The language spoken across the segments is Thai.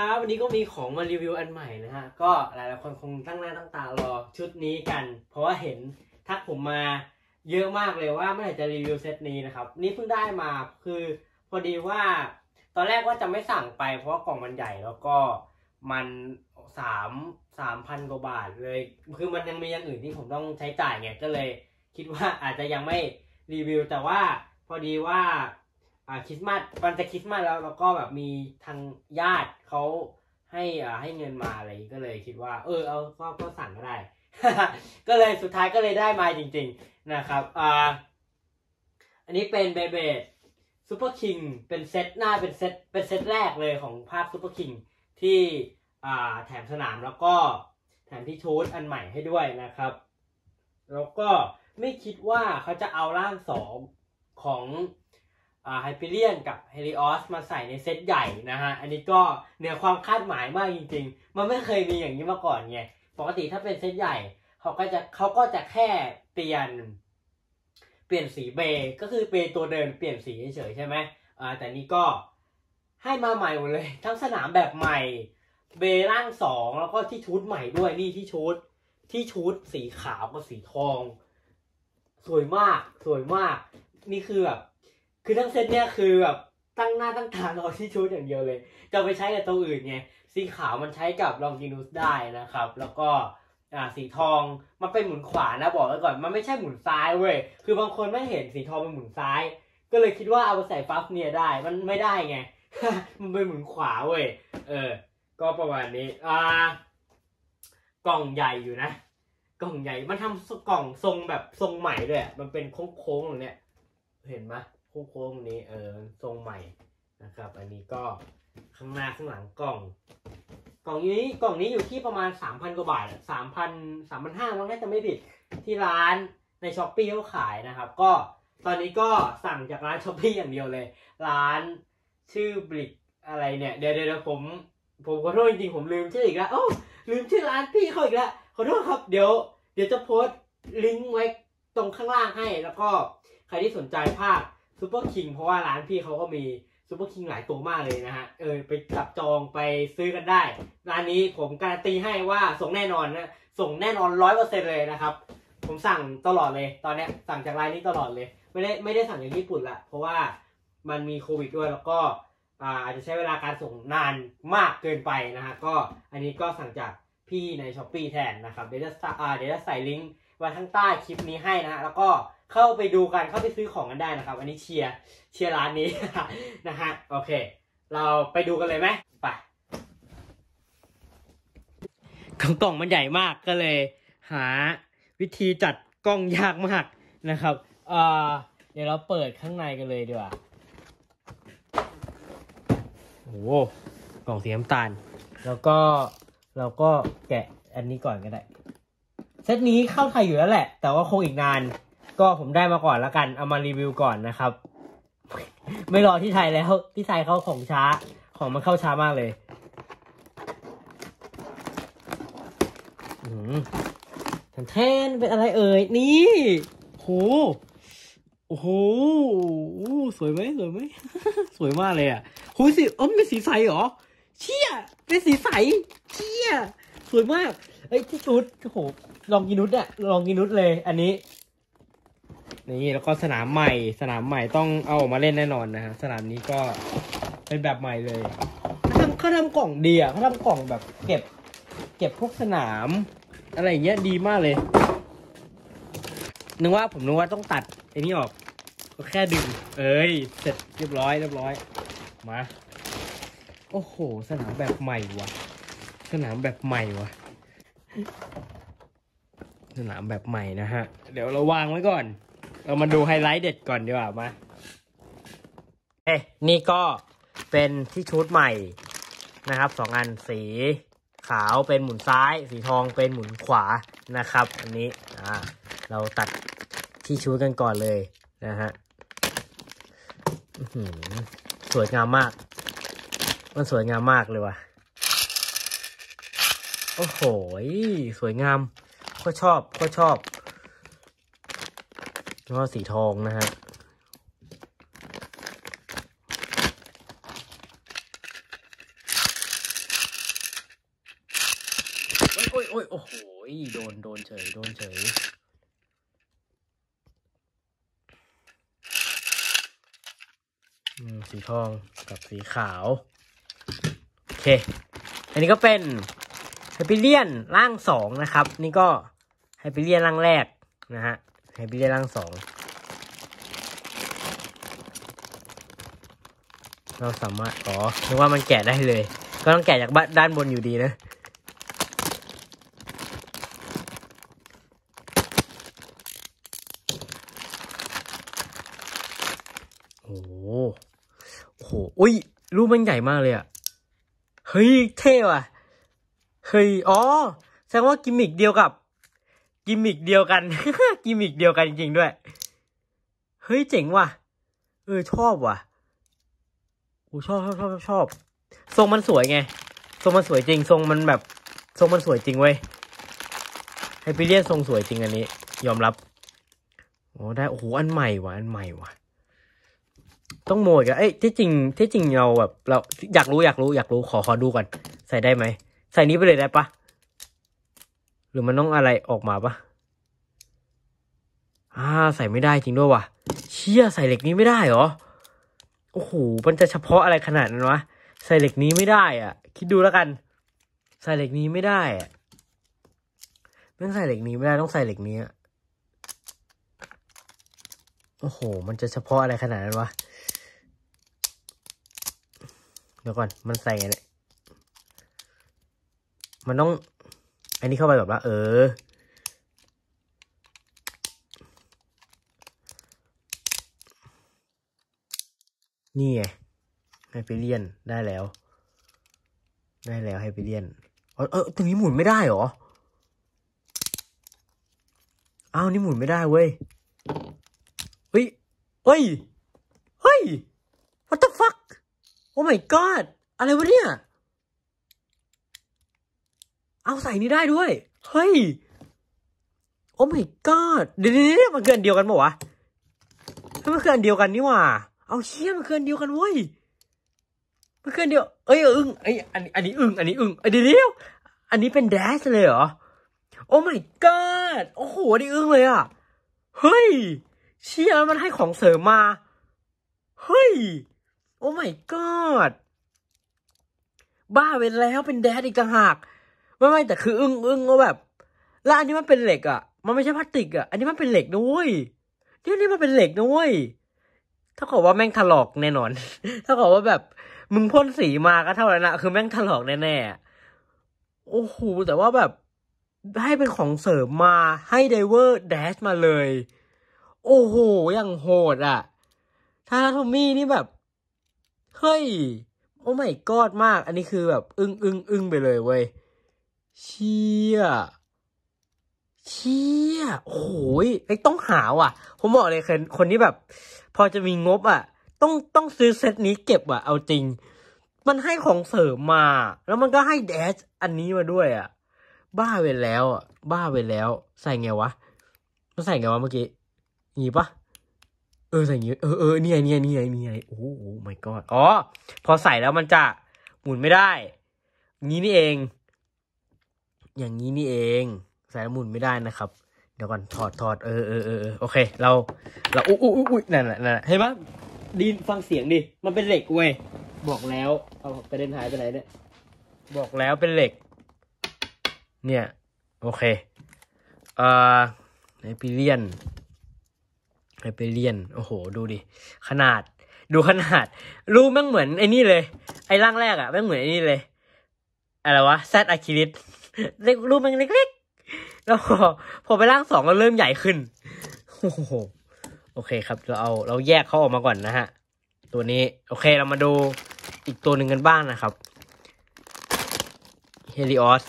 ครับวันนี้ก็มีของมารีวิวอันใหม่นะฮะก็หลายๆคนคงตั้งหน้าตั้งตารอชุดนี้กัน เพราะว่าเห็นทักผมมาเยอะมากเลยว่าเมื่อไหร่จะรีวิวเซตนี้นะครับนี่เพิ่งได้มาคือ พอดีว่าตอนแรกว่าจะไม่สั่งไป เพราะากล่องมันใหญ่แล้วก็มันสามสามพันกว่าบาท เลยคือมันยังมีอย่างอื่นที่ผมต้องใช้จ่ายไงก็เลยคิดว่าอาจจะยังไม่รีวิว แต่ว่าพอดีว่าอ่าคริสต์มาสวันจะคริสต์มาสแล้วแล้วก็แบบมีทางญาติเขาให้อ่าให้เงินมาอะไรก็เลยคิดว่า เออเอาก็ก็สั่งก็ได้ก็เลยสุดท้ายก็เลยได้มาจริง ๆนะครับอ่าอันนี้เป็นเบเบดซูเปอร์คิงเป็นเซตหน้าเป็นเซตเป็นเซตแรกเลยของภาพซูเปอร์คิงที่อ่าแถมสนามแล้วก็แถมที่ชุดอันใหม่ให้ด้วยนะครับ แล้วก็ไม่คิดว่าเขาจะเอาร่างสองของไฮเปเรียนกับเฮลิออสมาใส่ในเซตใหญ่นะฮะอันนี้ก็เหนือความคาดหมายมากจริงๆ มันไม่เคยมีอย่างนี้มาก่อนไงปกติถ้าเป็นเซตใหญ่เขาก็จะเขาก็จะแค่เปลี่ยน เปลี่ยนสีเบก็คือเบตัวเดินเปลี่ยนสีเฉยใช่ไหมอ่าแต่นี้ก็ให้มาใหม่หมดเลย ทั้งสนามแบบใหม่ เบร่างสองแล้วก็ที่ชุดใหม่ด้วยนี่ที่ชุด ที่ชุดสีขาวกับสีทอง สวยมาก สวยมากนี่คือแบบคือทั้งเซตเนี่ยคือแบบตั้งหน้าตั้งตารอที่ชุดอย่างเดียวเลย จะไปใช้กับตัวอื่นไงสีขาวมันใช้กับลองกินุสได้นะครับ แล้วก็อ่าสีทองมันเป็นหมุนขวานะ บอกไว้ก่อนมันไม่ใช่หมุนซ้ายเว้ยคือ บางคนไม่เห็นสีทองเป็นหมุนซ้าย ก็เลยคิดว่าเอาไปใส่ฟัฟเนี่ยได้มันไม่ได้ไงมันเป็นหมุนขวาเว้ยเออก็ประมาณนี้อ่ากล่องใหญ่อยู่นะกล่องใหญ่มันทำกล่องทรงแบบทรงใหม่ด้วยมันเป็นโค้งๆอย่างเนี้ย เห็นไหมโค้งนี้เออทรงใหม่นะครับอันนี้ก็ข้างหน้าข้างหลังกล่อง กล่องนี้กล่องนี้อยู่ที่ประมาณ3,000กว่าบาทสามพันสามพันห้ามั้งน่าจะไม่ผิดที่ร้านในช้อปปี้เขาขายนะครับก็ตอนนี้ก็สั่งจากร้านช้อปปี้อย่างเดียวเลย ร้านชื่อบริกอะไรเนี่ยเดี๋ยวเดี๋ยวผมผมขอโทษจริงๆผมลืมชื่ออีกแล้วโอ้ลืมชื่อร้านพี่เขาอีกแล้วขอโทษครับเดี๋ยวเดี๋ยวจะโพสต์ลิงก์ไว้ตรงข้างล่างให้แล้วก็ใครที่สนใจภาคซูเปอร์คิงเพราะว่าร้านพี่เขาก็มีซูเปอร์คิงหลายตัวมากเลยนะฮะ เออไปจับจองไปซื้อกันได้ร้านนี้ผมการันตีให้ว่าส่งแน่นอนนะส่งแน่นอนร้อยเปอร์เซ็นเลยนะครับผมสั่งตลอดเลยตอนเนี้ยสั่งจากร้านนี้ตลอดเลย ไม่ได้ไม่ได้สั่งจากญี่ปุ่นละเพราะว่ามันมีโควิดด้วยแล้วก็อาจจะใช้เวลาการส่งนานมากเกินไปนะฮะก็อันนี้ก็สั่งจากพี่ในช้อปปีแทนนะครับเดี๋ยวจะเดี๋ยวจะใส่ลิงก์ไว้ข้างใต้คลิปนี้ให้นะฮะแล้วก็เข้าไปดูกัน เข้าไปซื้อของกันได้นะครับ อันนี้เชียร์เชียร์ร้านนี้นะฮะ โอเค เราไปดูกันเลยไหมไปกล่องมันใหญ่มาก ก็เลย หาวิธีจัดกล้องยากมากนะครับเออเดี๋ยวเราเปิดข้างในกันเลยดีกว่าโอ้กล่องสีน้ำตาล แล้วก็เราก็แกะอันนี้ก่อนก็ได้ เซตนี้เข้าไทยอยู่แล้วแหละ แต่ว่าคงอีกนานก็ผมได้มาก่อนแล้วกันเอามารีวิวก่อนนะครับ ไม่รอที่ไทยแล้วที่ไทยเขาของช้า ของมันเข้าช้ามากเลยแทนเป็นอะไรเอ่ยนี่โหโอ้โหสวยไหมสวยไหมสวยมากเลยอ่ะโหสีเอ้มเป็นสีใสเหรอเชี่ยเป็นสีใสเชี่ยสวยมากไอ้ที่นุชโหลองกินุชอะลองกินุชเลย อันนี้นี่ แล้วก็สนามใหม่สนามใหม่ต้องเอามาเล่นแน่นอนนะฮะ สนามนี้ก็เป็นแบบใหม่เลยเขาทำเขาทำกล่องดีอ่ะเขาทำกล่องแบบ เก็บ เก็บพวกสนาม อะไรอย่างเงี้ยดีมากเลย นึกว่าผมนึกว่าต้องตัดไอ้นี่ออก ก็แค่ดึง เอ้ย เสร็จเรียบร้อยเรียบร้อย มา โอ้โห สนามแบบใหม่วะสนามแบบใหม่วะสนามแบบใหม่นะฮะเดี๋ยวเราวางไว้ก่อนเรามาดูไฮไลท์เด็ดก่อนดีกว่ามา เอ๊ะนี่ก็เป็นที่ชุดใหม่นะครับสองอันสีขาวเป็นหมุนซ้าย สีทองเป็นหมุนขวานะครับ อันนี้อ่าเราตัดที่ชุดกันก่อนเลยนะฮะสวยงามมาก มันสวยงามมากเลยว่ะโอ้โหสวยงาม ก็ชอบก็ชอบแล้วก็สีทองนะฮะ โอ้ยโอ้ยโอ้โห โดน โดนเฉย โดนเฉย สีทองกับสีขาว โอเค อันนี้ก็เป็นไฮปิเลียนร่างสองนะครับ นี่ก็ไฮปิเลียนร่างแรกนะฮะให้พี่ได้ร่างสอง เราสามารถอ๋อ นึกว่ามันแกะได้เลย ก็ต้องแกะจากบด้านบนอยู่ดีนะ โอ้โห โอ้โหอุ้ย รูปมันใหญ่มากเลยอ่ะ เฮ้ย เท่ว่ะเฮ้ย อ๋อ แสดงว่ากิมมิกเดียวกับกิมมิกเดียวกัน กิมมิกเดียวกันจริงๆด้วยเฮ้ยเจ๋งว่ะ เออชอบว่ะโอ้ชอบชอบชอบชอบทรงมันสวยไงทรงมันสวยจริง ทรงมันแบบทรงมันสวยจริงเว้ยไฮปเรียนทรงสวยจริงอันนี้ ยอมรับโอ้ได้โอ้โหอันใหม่ว่ะ อันใหม่ว่ะต้องโมยกันเอ้ยที่จริง ที่จริงเราแบบเราอยากรู้อยากรู้อยากรู้ขอขอดูก่อนใส่ได้ไหม ใส่นี้ไปเลยได้ปะหรือมันต้องอะไรออกมาปะอ่า ใส่ไม่ได้จริงด้วยวะเชี่ยใส่เหล็กนี้ไม่ได้เหรอ โอ้โห มันจะเฉพาะอะไรขนาดนั้นวะ ใส่เหล็กนี้ไม่ได้อ่ะ คิดดูแล้วกัน ใส่เหล็กนี้ไม่ได้อ่ะไม่ใส่เหล็กนี้ไม่ได้ต้องใส่เหล็กนี้ โอ้โห มันจะเฉพาะอะไรขนาดนั้นวะ เดี๋ยวก่อน มันใส่ไงเนี่ยมันต้องอันนี้เข้าไปแบบว่าเออ นี่ไงให้ไปเลียน ได้แล้ว ได้แล้วให้ไปเลียน เออเออตรงนี้หมุนไม่ได้หรออ้าวนี่หมุนไม่ได้เว้ย เฮ้ยเฮ้ย เฮ้ย what the fuck oh my god อะไรวะเนี่ยเอาใส่นี่ได้ด้วย เฮ้ย โอ้ my god เดี๋ยวมันเกินเดียวกันปะวะมันเกินเดียวกันนี่ว่าเอาเชี่ยมันเกินเดียวกันเว้ย มันเกินเดียว เอ้ย อึ้งไอ้อันอันนี้อึ้ง อันนี้อึ้งเดี๋ยวเดี๋ยวอันนี้เป็นแดชเลยเหรอ โอ้ my god โอ้โห อันนี้อึ้งเลยอ่ะเฮ้ย เชี่ยมันให้ของเสริมมา เฮ้ย โอ้ my god บ้าไปแล้ว เป็นแดชอีกต่างหากไม่ไม่แต่คืออึ้งอึ้งว่าแบบแล้วอันนี้มันเป็นเหล็กอ่ะ มันไม่ใช่พลาสติกอ่ะ อันนี้มันเป็นเหล็กนะเว้ยนี่นี่มันเป็นเหล็กนะเว้ยถ้าขอว่าแม่งถลอกแน่นอน ถ้าขอว่าแบบ มึงพ่นสีมาก็เท่านั้นนะคือแม่งถลอกแน่ๆโอ้โหแต่ว่าแบบ ให้เป็นของเสริมมาให้ไดเวอร์แดชมาเลย โอ้โหอย่างโหดอ่ะ ถ้าทอมมี่นี่แบบเฮ้ยโอ้ไม่กอดมาก อันนี้คือแบบ อึ้งอึ้งอึ้งไปเลยเว้ยเชี่ยเชี่ยโอ้ยไอ้ต้องหาว่ะ ผมบอกเลยคนคนที่แบบ พอจะมีงบอ่ะ ต้องต้องซื้อเซตนี้เก็บอ่ะเอาจริง มันให้ของเสริมมา แล้วมันก็ให้แดชอันนี้มาด้วยอ่ะ บ้าไปแล้วอ่ะบ้าไปแล้ว ใส่ไงวะมันใส่ไงวะเมื่อกี้นีปะเออใส่งี้ เออเออนี่ไงนี่ไงนี่ไงนี่ไงโอ้โห my god อ๋อพอใส่แล้วมันจะหมุนไม่ได้นี้นี่เองอย่างนี้นี่เอง ใส่น้ำุนไม่ได้นะครับ เดี๋ยวก่อน ถอดถอดเออเออเออโอเค เราเราอุ้ยอุ้ยอุ้ยนั่นนหะนั่นหะเห็นปะดีฟังเสียงดิมันเป็นเหล็กเว้ยบอกแล้ว เอากระเด็นหายไปไหนเนี่ยบอกแล้วเป็นเหล็ก เนี่ยโอเคเอ่อไฮเปเรียนไฮเปเรียน โอ้โห ดูดิ ขนาด ดูขนาด รูปแม่งเหมือนไอ้นี่เลย ไอ้ร่างแรกอะแม่งเหมือนไอ้นี่เลยอะไรวะแซดอะคิลิสเล็กรูปมันเล็กๆ แล้วพอพอไปร่างสองก็เริ่มใหญ่ขึ้น โอ้โหโอเคครับเราเอาเราแยกเขาออกมาก่อนนะฮะ ตัวนี้ โอเคเรามาดูอีกตัวหนึ่งกันบ้างนะครับ เฮลิออส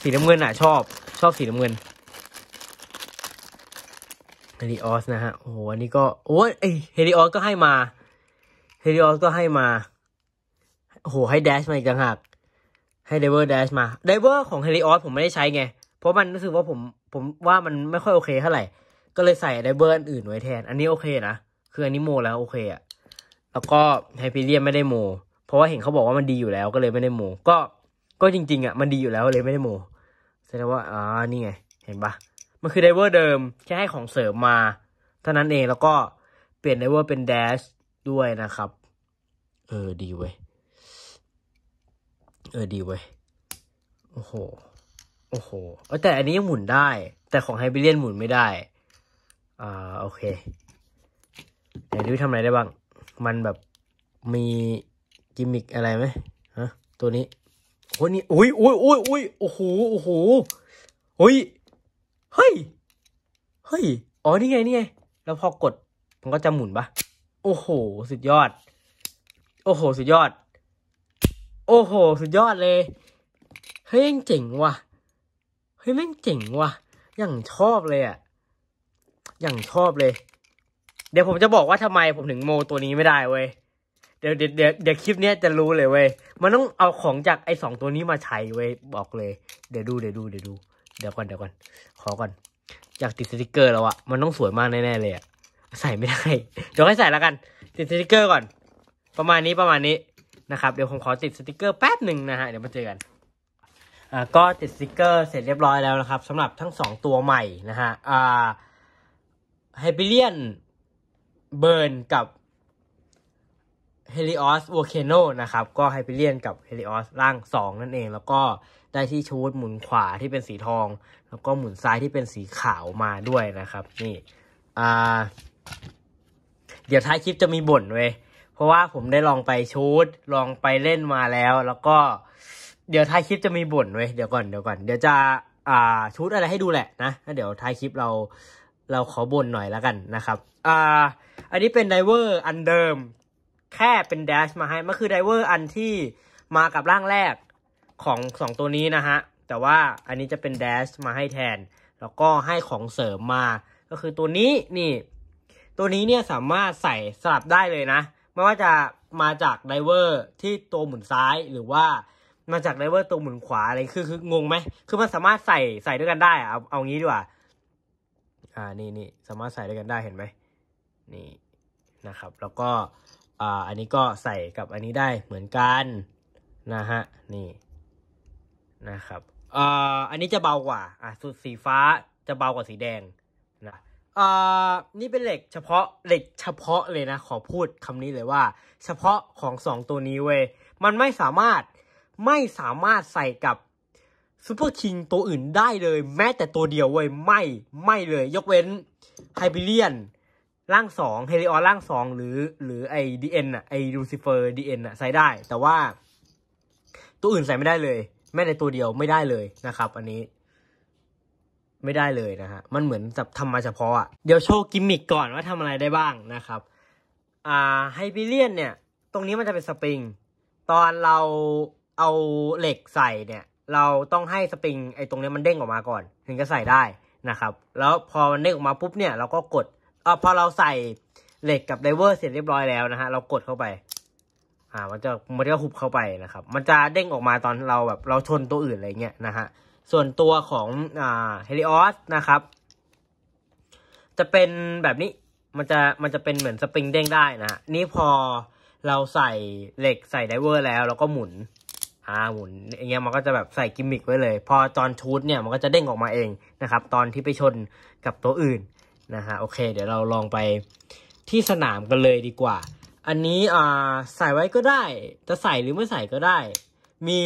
สีน้ำเงินอ่ะ ชอบชอบสีน้ำเงิน เฮลิออสนะฮะ โอ้โห อันนี้ก็ โอ้ยเฮลิออสก็ให้มา เฮลิออสก็ให้มา โอ้โหให้แดชมาอีกต่างหากให้เดเวอร์เดชมาเดเวอร์ของเฮลิออสผมไม่ได้ใช้ไง เพราะมันรู้สึกว่าผมผมว่ามันไม่ค่อยโอเคเท่าไหร่ก็เลยใส่เดเวอร์อื่นไว้แทน อันนี้โอเคนะคืออันนี้โม แล้วโอเคอะแล้วก็ไฮพิเรียมไม่ได้โม เพราะว่าเห็นเขาบอกว่ามันดีอยู่แล้วก็เลยไม่ได้โม ก็ก็จริง ๆอะมันดีอยู่แล้วเลยไม่ได้โมแสดงว่าอ่านี่ไงเห็นปะมันคือไดเวอร์เดิมแค่ให้ของเสริมมาเท่านั้นเองแล้วก็เปลี่ยนไดเวอร์เป็นเดชด้วยนะครับเออดีเว้ยเออดีเว้ยโอ้โหโอ้โหแต่อันนี้ยังหมุนได้ แต่ของไฮริเลียนหมุนไม่ได้ อ่าโอเคไหนดูทำอะไรได้บ้างมันแบบมีกิมมิกอะไรไหมฮะตัวนี้โ้นี่อุ้ยอุ้ยอุ้ยอุ้ยโอ้โห โอ้โหเฮ้ยเฮ้ย เฮ้ย อ๋อนี่ไงนี่ไงแล้วพอกดมันก็จะหมุนปะโอ้โหสุดยอด โอ้โห สุดยอดโอ้โหสุดยอดเลยเฮ้ยแม่งเจ๋งว่ะเฮ้ยแม่งเจ๋งว่ะ อย่างชอบเลยอะอย่างชอบเลย เดี๋ยวผมจะบอกว่าทำไมผมถึงโมตัวนี้ไม่ได้เว้ยเดี๋ยวเดี๋ยวเดี๋ยวคลิปเนี้ย จะรู้เลยเว้ยมันต้องเอาของจากไอสองตัวนี้มาใช้เว้ยบอกเลย เดี๋ยวดูเดี๋ยวดูเดี๋ยวดูเดี๋ยวก่อนเดี๋ยวก่อน ขอก่อนอยากติดสติกเกอร์ แล้วอะมันต้องสวยมาก แน่ ๆ เลยอะใส่ไม่ได้ เดี๋ยวให้ใส่แล้วกัน ติดสติกเกอร์ก่อน ประมาณนี้ประมาณนี้นะครับเดี๋ยวผมขอติดสติกเกอร์แป๊บหนึ่งนะฮะเดี๋ยวมาเจอกันอ่าก็ติดสติกเกอร์เสร็จเรียบร้อยแล้วนะครับสำหรับทั้งสองตัวใหม่นะฮะอ่าไฮเปเลียนเบิร์นกับเฮลิออสวอลเคโนนะครับ ก็ไฮเปเลียนกับเฮลิออสร่าง 2 นั่นเอง แล้วก็ได้ที่ชูดหมุนขวาที่เป็นสีทอง แล้วก็หมุนซ้ายที่เป็นสีขาวมาด้วยนะครับ นี่อ่าเดี๋ยวท้ายคลิปจะมีบ่นเว้ยเพราะว่าผมได้ลองไปชูดลองไปเล่นมาแล้ว แล้วก็เดี๋ยวท้ายคลิปจะมีบ่นเว้ย เดี๋ยวก่อน เดี๋ยวก่อน เดี๋ยวจะอ่าชูดอะไรให้ดูแหละนะ เดี๋ยวท้ายคลิปเรา เราขอบ่นหน่อยแล้วกันนะครับอ่าอันนี้เป็นไดเวอร์อันเดิม แค่เป็นเดชมาให้ มันคือไดเวอร์อันที่มากับร่างแรกของสองตัวนี้นะฮะ แต่ว่าอันนี้จะเป็นเดชมาให้แทน แล้วก็ให้ของเสริมมา ก็คือตัวนี้ นี่ ตัวนี้เนี่ยสามารถใส่สลับได้เลยนะไม่ว่าจะมาจากไดเวอร์ที่ตัวหมุนซ้ายหรือว่ามาจากไดเวอร์ตัวหมุนขวาอะไรคือคืองงไหมคือมันสามารถใส่ใส่ด้วยกันได้เอาเอางี้ดีกว่าอ่านี่นี่สามารถใส่ด้วยกันได้เห็นไหมนี่นะครับ แล้วก็อ่าอันนี้ก็ใส่กับอันนี้ได้เหมือนกันนะฮะ นี่นะครับอ่าอันนี้จะเบากว่า อ่าสุดสีฟ้าจะเบากว่าสีแดงอ่านี่เป็นเหล็กเฉพาะเหล็กเฉพาะเลยนะขอพูดคำนี้เลยว่า เฉพาะของสองตัวนี้เว้ยมันไม่สามารถไม่สามารถใส่กับซูเปอร์คิงตัวอื่นได้เลย แม้แต่ตัวเดียวเว้ยไม่ไม่เลย ยกเว้นไฮบิเลียนร่างสองเฮลิออนร่างสองหรือหรือไอดีเอ็นอะไอลูซิเฟอร์ดีเอ็นอะใส่ได้แต่ว่าตัวอื่นใส่ไม่ได้เลย แม้แต่ตัวเดียวไม่ได้เลยนะครับ อันนี้ไม่ได้เลยนะฮะ มันเหมือนจบบทำมาเฉพาะอ่ะ เดี๋ยวโชว์กิมมิกก่อนว่าทำอะไรได้บ้างนะครับ อ่า ไฮบิเลียนเนี่ย ตรงนี้มันจะเป็นสปริง ตอนเราเอาเหล็กใส่เนี่ย เราต้องให้สปริงไอ้ตรงนี้มันเด้งออกมาก่อน ถึงจะใส่ได้นะครับ แล้วพอมันเด้งออกมาปุ๊บเนี่ย เราก็กด อ่พอเราใส่เหล็กกับไดเวอร์เสร็จเรียบร้อยแล้วนะฮะ เรากดเข้าไป อ่า มันจะ มันจะหุบเข้าไปนะครับ มันจะเด้งออกมาตอนเราแบบ เราชนตัวอื่นอะไรเงี้ยนะฮะส่วนตัวของเฮลิออสนะครับ จะเป็นแบบนี้มันจะมันจะเป็นเหมือนสปริงเด้งได้นะนี่พอเราใส่เหล็กใส่ไดเวอร์แล้วเราก็หมุนอ่าหมุนอย่างเงี้ยมันก็จะแบบใส่กิมมิคไว้เลย พอตอนชูดเนี่ยมันก็จะเด้งออกมาเองนะครับ ตอนที่ไปชนกับตัวอื่นนะฮะโอเค เดี๋ยวเราลองไปที่สนามกันเลยดีกว่า อันนี้อ่าใส่ไว้ก็ได้ จะใส่หรือไม่ใส่ก็ได้ มี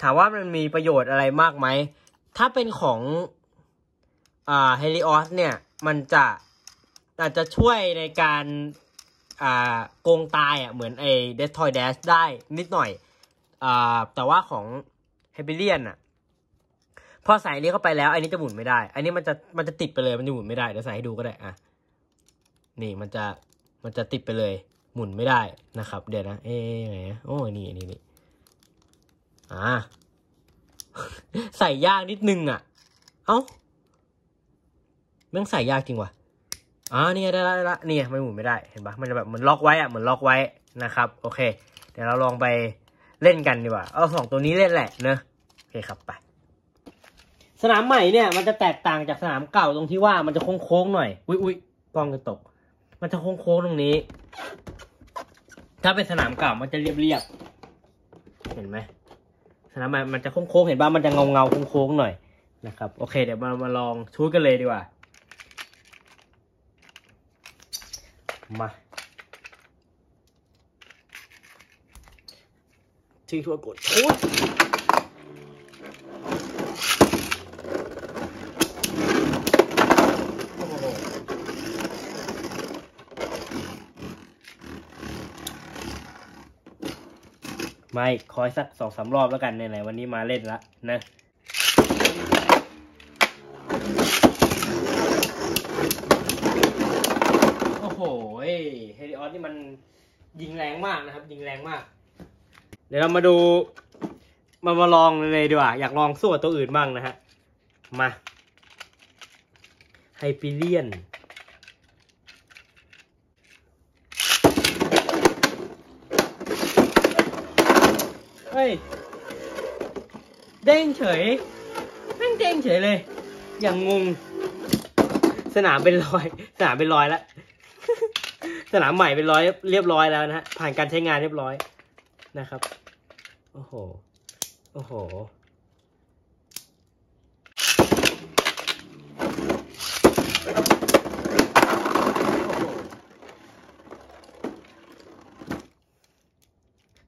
ถามว่ามันมีประโยชน์อะไรมากไหม ถ้าเป็นของอ่าเฮลิออสเนี่ย มันจะอาจจะช่วยในการอ่าโกงตายอ่ะเหมือนไอเดสทอยเดสได้นิดหน่อยอ่าแต่ว่าของเฮเบเลียนอ่ะ พอใส่นี้เข้าไปแล้ว อันนี้จะหมุนไม่ได้ อันนี้มันจะมันจะติดไปเลยมันจะหมุนไม่ได้เดี๋ยวใส่ให้ดูก็ได้อ่ะนี่มันจะมันจะติดไปเลย หมุนไม่ได้นะครับ เดี๋ยวนะเอ๊ะไงโอ้นี่นี่นี่อ่าใส่ยากนิดนึงอ่ะ เอา้าเมื่อใส่ยากจริงวะอ๋อเนี่ยได้ละได้ละเนี่ยมันหมุนไม่ได้เห็นปะมันจะแบบเหมือนล็อกไว้อ่ะเหมือนล็อกไว้นะครับ โอเคเดี๋ยวเราลองไปเล่นกันดีกว่าเอาสองตัวนี้เล่นแหละเนอะโอเคครับไปสนามใหม่เนี่ย มันจะแตกต่างจากสนามเก่าตรงที่ว่ามันจะโค้งๆหน่อยอุ้ยอุ้ยกล้องัะตก มันจะโค้งๆตรงนี้ ถ้าเป็นสนามเก่ามันจะเรียบๆเห็นไหมนะมันมันจะโค้งๆเห็นบ้างมันจะเงาเงาโค้งๆหน่อยนะครับ โอเค เดี๋ยวมามาลองชุดกันเลยดีกว่า มาที่ทั่วกดโอ้มาอีกคอยสักสองสารอบแล้วกันไหนๆวันนี้มาเล่นละนะ โอ้โห เฮลิออสนี่มันยิงแรงมากนะครับ ยิงแรงมาก เดี๋ยวเรามาดู มามาลองเลยดีกว่าอยากลองสู้กับตัวอื่นบ้างนะฮะ มา ไฮปิเลียน้ยเด้งเฉยแม่งเด้งเฉยเลย อย่างงง สนามเป็นรอย สนามเป็นรอยแล้ว สนามใหม่เป็นร้อย เรียบร้อยแล้วนะฮะ ผ่านการใช้งานเรียบร้อย นะครับ โอ้โหโอ้โห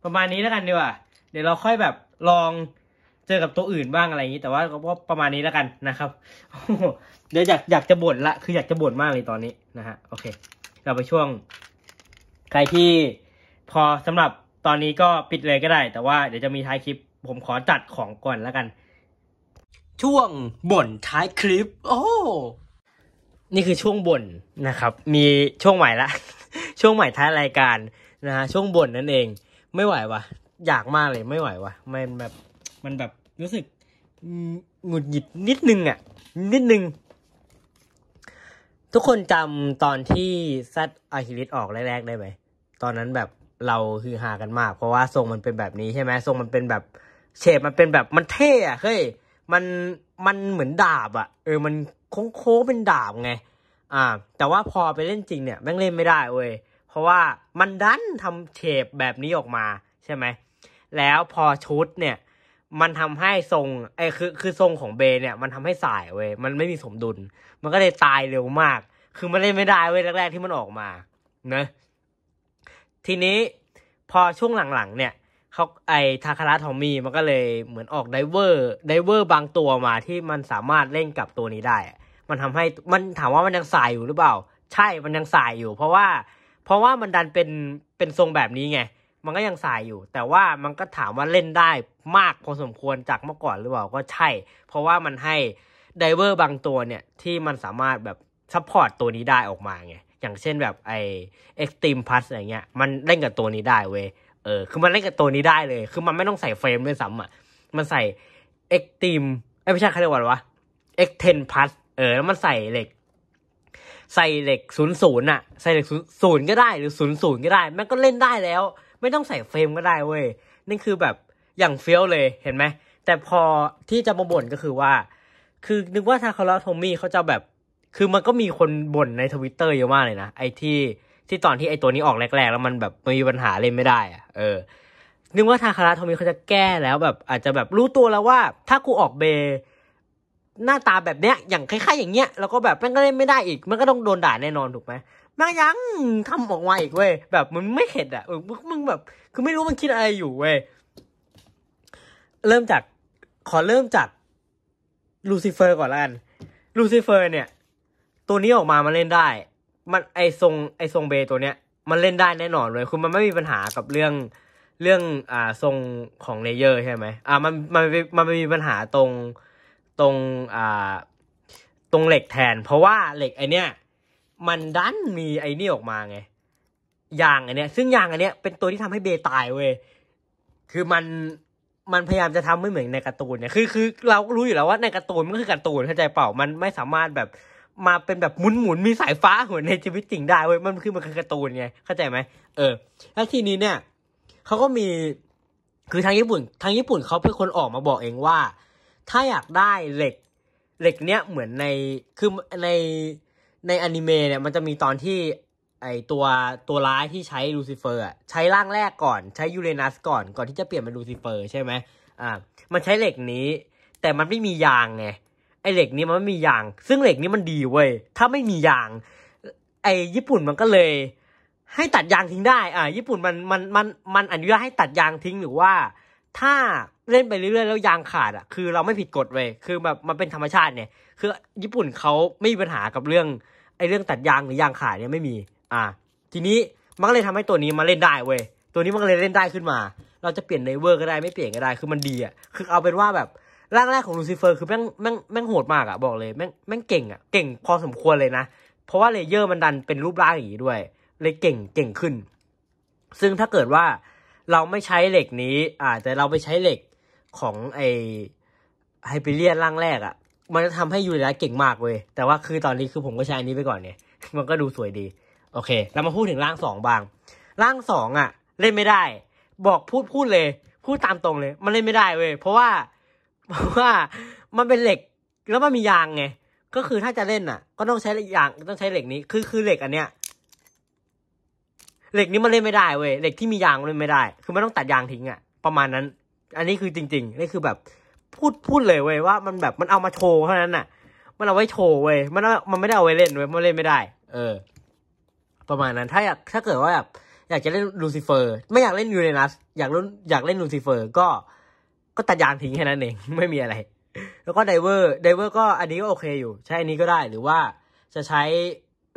ประมาณนี้แล้วกันดีกว่าเดี๋ยวเราค่อยแบบลองเจอกับตัวอื่นบ้างอะไรอย่างนี้ แต่ว่าก็ประมาณนี้แล้วกันนะครับเดี๋ยวอยากอยากจะบ่นละ คืออยากจะบ่นมากเลยตอนนี้นะฮะโอเคเราไปช่วงใครที่ พอสำหรับตอนนี้ก็ปิดเลยก็ได้ แต่ว่าเดี๋ยวจะมีท้ายคลิป ผมขอจัดของก่อนแล้วกัน ช่วงบ่นท้ายคลิป โอ้นี่คือช่วงบ่นนะครับ มีช่วงใหม่ละ ช่วงใหม่ท้ายรายการนะฮะช่วงบ่นนั่นเองไม่ไหววะอยากมากเลยไม่ไหววะมันแบบ มันแบบรู้สึกหงุดหงิดนิดนึงอ่ะ นิดนึงทุกคนจำตอนที่ซัดอาฮิลิตออกแรกๆได้ไหมตอนนั้นแบบเราคือหากันมาก เพราะว่าทรงมันเป็นแบบนี้ใช่ไหมทรงมันเป็นแบบ เฉดมันเป็นแบบมันเท่อะเฮ้ยมันมันเหมือนดาบอะเออมันโค้งๆเป็นดาบไง อ่า แต่ว่าพอไปเล่นจริงเนี่ยแม่งเล่นไม่ได้เว้ยเพราะว่ามันดันทำเฉดแบบนี้ออกมาใช่ไหมแล้วพอชุดเนี่ย มันทำให้ทรงไอ้คือคือทรงของเบเนี่ย มันทำให้สายเว้ยมันไม่มีสมดุล มันก็เลยตายเร็วมาก คือมันเล่นไม่ได้เว้ย แรกๆที่มันออกมาเนะ ทีนี้พอช่วงหลังๆเนี่ยเขาไอทาคาระทอมมี่มันก็เลยเหมือนออกไดเวอร์ไดเวอร์บางตัวมาที่มันสามารถเล่นกับตัวนี้ได้ มันทำให้มันถามว่ามันยังสายอยู่หรือเปล่า ใช่มันยังสายอยู่ เพราะว่า เพราะว่ามันดันเป็นเป็นทรงแบบนี้ไงมันก็ยังสายอยู่แต่ว่ามันก็ถามว่าเล่นได้มาก พอสมควรจากเมื่อก่อนหรือเปล่า ก็ใช่ เพราะว่ามันให้ไดเวอร์บางตัวเนี่ยที่มันสามารถแบบซัพพอร์ตตัวนี้ได้ออกมาไงอย่างเช่นแบบไอเอ็กซ์ตรีมพัสอะไรเงี้ย มันเล่นกับตัวนี้ได้เว้ยเออคือมันเล่นกับตัวนี้ได้เลยคือมันไม่ต้องใส่เฟรมด้วยซ้ำอ่ะมันใส่เอ็กซ์ตรีมไม่ใช่ใครเรียกว่าอวะเอ็กเทนพัสเออแล้วมันใส่เหล็ก ใส่เหล็กศูนย์ศูนย์อ่ะใส่เหล็กศูนย์ก็ได้หรือศูนย์ศูนย์ก็ได้มันก็เล่นได้แล้วไม่ต้องใส่เฟรมก็ได้เว้ยนี่คือแบบอย่างเฟี้ยวเลยเห็นไหม แต่พอที่จะมาบ่นก็คือว่า คือนึกว่าทาคาระโทมี่เขาจะแบบ คือมันก็มีคนบ่นในทวิตเตอร์เยอะมากเลยนะไอ้ที่ที่ตอนที่ไอ้ตัวนี้ออกแรกๆ แล้วมันแบบมีปัญหาเล่นไม่ได้อะเออ นึกว่าทาคาราโทมี่เขาจะแก้แล้วแบบ อาจจะแบบรู้ตัวแล้วว่า ถ้ากูออกเบหน้าตาแบบเนี้ยอย่างคล้ายๆอย่างเงี้ยแล้วก็แบบมันก็เล่นไม่ได้อีก มันก็ต้องโดนด่าแน่นอนถูกไหมมายังทำออกมาอีกเว้ย แบบ มันไม่เข็ดอ่ะเออมึงแบบ คือไม่รู้มันคิดอะไรอยู่เว้ยเริ่มจากขอเริ่มจากลูซิเฟอร์ก่อนละกันลูซิเฟอร์เนี่ยตัวนี้ออกมามันเล่นได้ มันไอทรงไอทรงเบ ตัวเนี้ยมันเล่นได้แน่นอนเลยคือมันไม่มีปัญหากับเรื่องเรื่องอ่าทรงของเลเยอร์ใช่ไหมอ่ามันมันมันไม่มีปัญหาตรงตรงอ่าตรงเหล็กแทนเพราะว่าเหล็กไอเนี้ยมันดันมีไอ้นี่ออกมาไงยางอันเนี้ย ซึ่งยางอันเนี้ย เป็นตัวที่ทำให้เบตายเว้ยคือมันมันพยายามจะทำไม่เหมือนในการ์ตูนเนี่ยคือคือเรารู้อยู่แล้วว่าในการ์ตูนมันก็คือการ์ตูนเข้าใจเปล่ามันไม่สามารถแบบมาเป็นแบบหมุนหมุนมีสายฟ้าเหมือนในชีวิตจริงได้เว้ยมันคือมันคือการ์ตูนไงเข้าใจไหมเออ แล้วทีนี้เนี่ยเขาก็มีคือทางญี่ปุ่น ทางญี่ปุ่นเขาเป็นคนออกมาบอกเองว่าถ้าอยากได้เหล็กเหล็กเนี้ยเหมือนในคือในในอนิเมะเนี่ยมันจะมีตอนที่ไอตัวตัวร้ายที่ใช้ลูซิเฟอร์ใช้ร่างแรกก่อน ใช้ยูเรนัสก่อนก่อนที่จะเปลี่ยนเป็นลูซิเฟอร์ ใช่ไหมอ่ามันใช้เหล็กนี้ แต่มันไม่มียางไงไอเหล็กนี้มันไม่มียาง ซึ่งเหล็กนี้มันดีเว้ยถ้าไม่มียาง ไอญี่ปุ่นมันก็เลย ให้ตัดยางทิ้งได้ อ่าญี่ปุ่นมันมันมันมันอนุญาตให้ตัดยางทิ้งหรือว่า ถ้าเล่นไปเรื่อยๆ แล้วยางขาดอ่ะ คือเราไม่ผิดกฎเว้ยคือแบบมันเป็นธรรมชาติเนี่ย คือญี่ปุ่นเขาไม่มีปัญหากับเรื่องไอเรื่องตัดยางหรือยางขายเนี่ยไม่มี อ่า ทีนี้มันก็เลยทำให้ตัวนี้มาเล่นได้เว้ย ตัวนี้มันก็เลยเล่นได้ขึ้นมา เราจะเปลี่ยนในเวอร์ก็ได้ไม่เปลี่ยนก็ได้ คือมันดีอ่ะ คือเอาเป็นว่าแบบร่างแรกของลูซิเฟอร์คือแม่งแม่งแม่งโหดมากอ่ะบอกเลยแม่งแม่งเก่งอ่ะเก่งพอสมควรเลยนะ เพราะว่าเลเยอร์มันดันเป็นรูปร่างอย่างนี้ด้วย เลยเก่งเก่งขึ้น ซึ่งถ้าเกิดว่าเราไม่ใช้เหล็กนี้ อ่า แต่เราไปใช้เหล็กของไอไฮเปเรียนร่างแรกอ่ะมันทำให้ยูไรเก่งมากเว้ยแต่ว่าคือตอนนี้คือผมก็ใช้อันนี้ไปก่อนเนี่ยมันก็ดูสวยดี โอเค เรามาพูดถึงร่างสองบางร่างสองอ่ะ เล่นไม่ได้ บอกพูดพูดเลย พูดตามตรงเลย มันเล่นไม่ได้เว้ยเพราะว่าเพราะว่ามันเป็นเหล็กแล้วมันมียางไงก็คือถ้าจะเล่นอ่ะ ก็ต้องใช้ยางต้องใช้เหล็กนี้ คือคือเหล็ก อันเนี้ยเหล็กนี้มันเล่นไม่ได้เว้ยเหล็กที่มียางเล่นไม่ได้ คือมันต้องตัดยางทิ้งอ่ะประมาณนั้น อันนี้คือจริงๆนี่คือแบบพูดพูดเลยเว้ยว่ามันแบบมันเอามาโชว์เท่านั้นน่ะ มันเอาไว้โชว์เว้ยมันมันไม่ได้เอาไว้เล่นเว้ยมันเล่นไม่ได้ เออ ประมาณนั้น ถ้าอยากถ้าเกิดว่าแบบอยากจะเล่นลูซิเฟอร์ ไม่อยากเล่นยูเรนัสอยากเล่นอยากเล่นลูซิเฟอร์ ก็ ก็ตัดยางทิ้งแค่นั้นเองไม่มีอะไร แล้วก็ไดเวอร์ไดเวอร์ก็อันนี้ก็โอเคอยู่ ใช้อันนี้ก็ได้หรือว่าจะใช้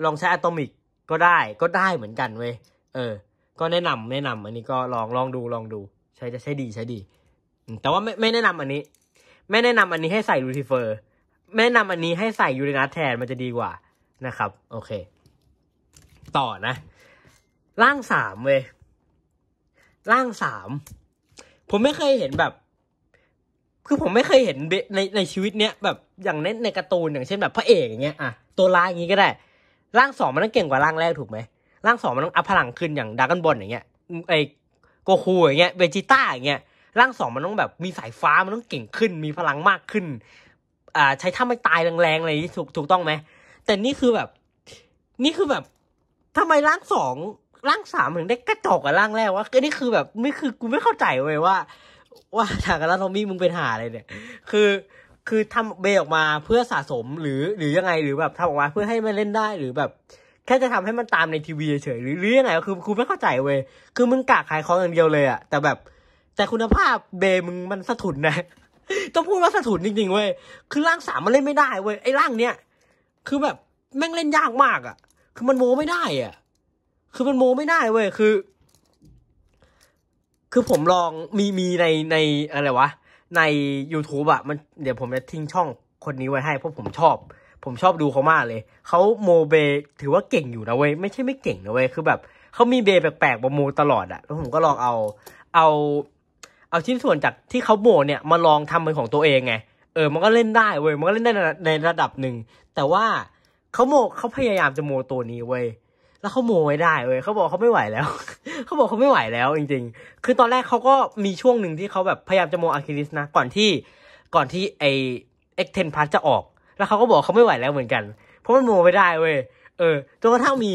ลองใช้อะตอมิกก็ได้ก็ได้เหมือนกันเว้ยเออ ก็แนะนำแนะนำ อันนี้ก็ลองลองดูลองดู ใช้จะใช้ดีใช้ดีแต่ว่าไม่ไม่แนะนำอันนี้ม่แนะนำอันนี้ให้ใส่ลูซิเฟอร์ แม่แนะนำอันนี้ให้ใส่ยูเรนัสแทนมันจะดีกว่านะครับ โอเค ต่อนะร่างสามเว้ยร่างสามผมไม่เคยเห็นแบบคือผมไม่เคยเห็นในในชีวิตเนี้ย แบบอย่างเน้นในการ์ตูนอย่าง เช่นแบบพระเอกอย่างเงี้ยอ่ะตัวร้ายอย่างงี้ก็ได้ ร่างสองมันต้องเก่งกว่าร่างแรกถูกไหมร่างสองมันต้องอัพพลังขึ้นอย่างดาร์กบอลอย่างเงี้ยไอโกคูอย่างเงี้ยเวจิต้าอย่างเงี้ยร่างสองมันต้องแบบมีสายฟ้ามันต้องเก่งขึ้นมีพลังมากขึ้น อ่าใช้ท่าไม่ตายแรงๆอะไรถูกถูกต้องไหมแต่นี่คือแบบ นี่คือแบบ ทำไมร่างสองร่างสามถึงได้กระจอกกับร่างแรกวะคือนี่คือแบบไม่คือกูไม่เข้าใจเว้ยว่า ว่าทางการทอมมี่มึงเป็นหาอะไรเนี่ย คือคือทำเบออกมาเพื่อสะสมหรือหรือยังไงหรือแบบทำออกมาเพื่อให้มันเล่นได้หรือแบบ แค่จะทำให้มันตามในทีวีเฉยหรือหรือยังไงคือกูไม่เข้าใจเว้ยคือมึงกากขายของอย่างเดียวเลยอะแต่แบบแต่คุณภาพเบมึงมันสะทุนนะต้องพูดว่าสะทุนจริง ๆเว้ยคือร่างสามมันเล่นไม่ได้เว้ยไอ้ร่างเนี้ย คือแบบแม่งเล่นยากมากอะ่ะ คือมันโมไม่ได้อะ่ะคือมันโมไม่ได้เว้ยคือ คือผมลองมีมีในในอะไรวะใน YouTube อะ่ะมันเดี๋ยวผมจะทิ้งช่องคนนี้ไว้ให้เพราะผมชอบ ผมชอบดูเขามากเลย เขาโมเบ ถือว่าเก่งอยู่นะเว้ยไม่ใช่ไม่เก่งนะเว้ยคือแบบเขามีเบแปลกๆมาโมตลอดอะ่ะ แล้วผมก็ลองเอาเอาเอาชิ้นส่วนจากที่เขาโบเนี่ยมาลองทำเป็นของตัวเองไง เออ มันก็เล่นได้เว้ย มันก็เล่นได้ในระดับหนึ่ง แต่ว่าเขาโมเขาพยายามจะโมตัวนี้เว้ย แล้วเขาโมไม่ได้เว้ยเขาบอกเขาไม่ไหวแล้ว เขาบอกเขาไม่ไหวแล้วจริง ๆ คือตอนแรกเขาก็มีช่วงหนึ่งที่เขาแบบพยายามจะโมอาคิลิสนะ ก่อนที่ ก่อนที่ไอเอ็กเทนพาร์จะออก แล้วเขาก็บอกเขาไม่ไหวแล้วเหมือนกัน เพราะมันโมไม่ได้เว้ย เออจนกระทั่งมี